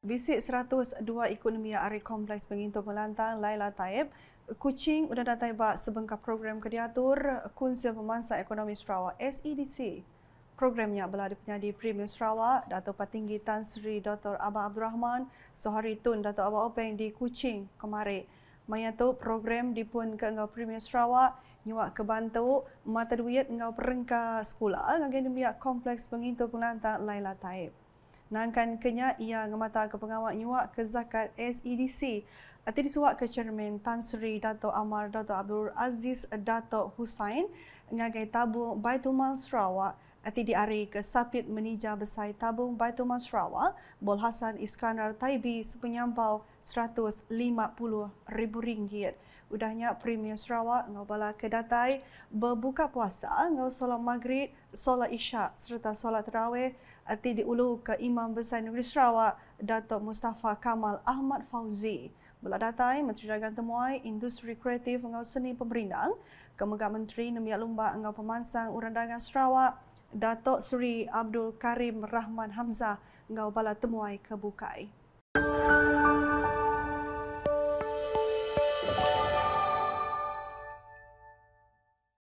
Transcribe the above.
Bisik 102 Ekonomi Ari Kompleks Pengintu Melantang Laila Taib, kucing Udah Datai Bak Sebengkap Program Kediatur Kunsil Pemansa Ekonomi Sarawak SEDC. Programnya belah di penyadi Premier Sarawak, Dato' Patinggi Tan Sri Dr. Abang Abdul Rahman, Sohari Tun Dato' Abang Openg di kucing kemarin. Mayatu program dipun ke engau Premier Sarawak, nyuak ke Bantu, mata duit engau perengka sekolah, ngagain biak kompleks pengintu pengantar Laila Taib nangkan kenya ia ngemata ke pengawak nyuak ke zakat SEDC. Ati disuak ke Chairman Tan Sri Dato Amar Dato Abdul Aziz Dato Hussein ngagai tabung Baitumal Sarawak Ati diari ke Sapit Menija Besai Tabung Baitumal Sarawak Bol Hasan Iskandar Taibi sepenyampau rm ringgit, Udahnya Premier Sarawak ngobala kedatai berbuka puasa ngau solat maghrib, solat isyak serta solat terawih Atidi Ulu ke Imam Besar Negeri Sarawak, Datuk Mustafa Kamal Ahmad Fauzi. Bila datai Menteri Dagang Temuai Industri Kreatif Engau Seni Pemerindang, Kemegak Menteri Nemiak Lumba Engau Pemansang Urang Dagang Sarawak, Datuk Seri Abdul Karim Rahman Hamzah Engau Bala Temuai Kebukai. Bukai.